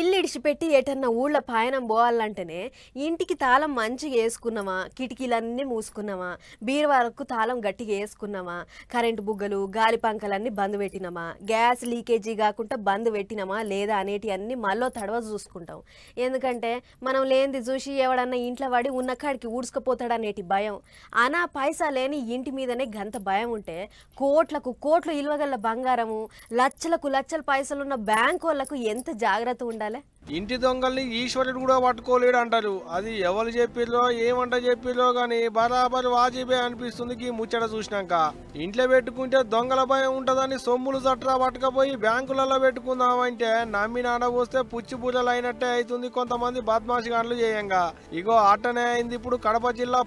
ఇల్లు ఇడిచిపెట్టి ఏటన్నా ఊళ్ళ పాయనం పోవాలంటేనే ఇంటికి తాళం మంచిగా వేసుకున్నావా కిటికీలన్నీ మూసుకున్నామా బీరువాలకు తాళం గట్టిగా వేసుకున్నామా కరెంటు బుగ్గలు గాలి పంకలన్నీ బంద్ పెట్టినామా గ్యాస్ లీకేజీ కాకుండా బంద్ పెట్టినామా లేదా అనేటి అన్నీ మళ్ళీ తడవ చూసుకుంటాం ఎందుకంటే మనం లేనిది చూసి ఎవడన్నా ఇంట్లో పడి ఉన్నకాడికి అనేటి భయం అనా పైసా లేని ఇంటి మీదనే గంత భయం ఉంటే కోట్లకు కోట్లు ఇలువగల బంగారము లచ్చలకు లచ్చల పైసలున్న బ్యాంకు వాళ్ళకు ఎంత జాగ్రత్త ఉండాలి ఇంటి దొంగల్ని ఈశ్వరుడు కూడా పట్టుకోలేడు అంటారు అది ఎవరు చెప్పిర్రో ఏమంట చెప్పిర్రో కానీ బరాబర్ వాజిబే అనిపిస్తుంది ఈ ముచ్చట చూసినాక ఇంట్లో పెట్టుకుంటే దొంగల భయం ఉంటదని సొమ్ములు జట్రా పట్టుకపోయి బ్యాంకులలో పెట్టుకుందామంటే నమ్మి నాడబోస్తే పూజలు అయినట్టే అవుతుంది కొంతమంది బద్మాషిగాన్లు చేయంగా ఇగో అట్టనే అయింది ఇప్పుడు కడప జిల్లా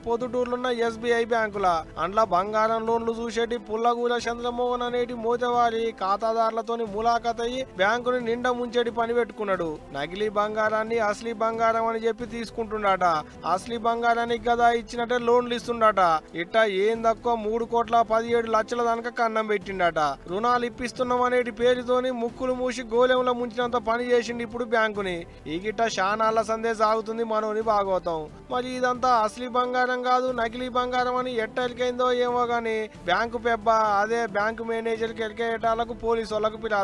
ఉన్న ఎస్బీఐ బ్యాంకుల అండ్ల బంగారం లోన్లు చూసేటి పుల్లగూల చంద్రమోహన్ అనేటి మోతవారి ఖాతాదారులతో ములాఖాత్ అయ్యి బ్యాంకుని నిండా ముంచేటి పని పెట్టుకున్నాడు నకిలీ బంగారాన్ని అసలీ బంగారం అని చెప్పి తీసుకుంటుండట అసలీ బంగారానికి కదా ఇచ్చినట్టే లోన్లు ఇస్తుండట ఇట్ట ఏం తక్కువ మూడు కోట్ల పదిహేడు లక్షల దానిక కన్నం పెట్టిండట రుణాలు ఇప్పిస్తున్నాం అనేటి పేరుతోని ముక్కులు మూసి గోలెంలో ముంచినంత పని చేసిండు ఇప్పుడు బ్యాంకుని ఈ గిట్ట షానాళ్ళ సందే సాగుతుంది మనోని భాగవతం మరి ఇదంతా అసలీ బంగారం కాదు నకిలీ బంగారం అని ఎట్టెలికైందో ఏమో గాని బ్యాంకు పెబ్బ అదే బ్యాంకు మేనేజర్కి ఎలికేటాలకు పోలీసు వాళ్ళకు ఫిర్యాదు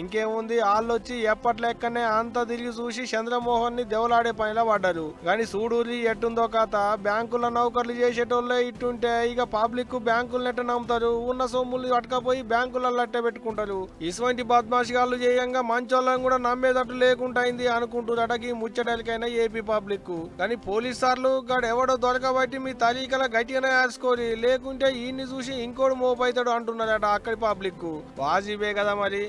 ఇంకేముంది వాళ్ళు వచ్చి ఎప్పట్లెక్కనే అంత తిరిగి చూసి చంద్రమోహన్ ని దెవలాడే పనిలా పడ్డారు గాని సూడూరి ఎట్టుందో కాత బ్యాంకుల నౌకర్లు చేసేటోళ్ళే ఇట్టుంటే ఇక పబ్లిక్ బ్యాంకులు నెట్ట నమ్ముతారు ఉన్న సొమ్ములు పట్టకపోయి బ్యాంకులలో అట్టే పెట్టుకుంటారు ఇటువంటి బద్మాషిగాళ్ళు చేయంగా మంచోళ్ళని కూడా నమ్మేటట్టు లేకుండా అయింది అనుకుంటున్నట ముచ్చటలకైనా ఏపీ పబ్లిక్ కానీ పోలీస్ సార్లు గాడు ఎవడో దొరకబట్టి మీ తరీకల గట్టిగానే వేసుకోరి లేకుంటే ఈయన్ని చూసి ఇంకోడు మోపైతాడు అంటున్నారట అక్కడి పబ్లిక్ వాజీబే కదా మరి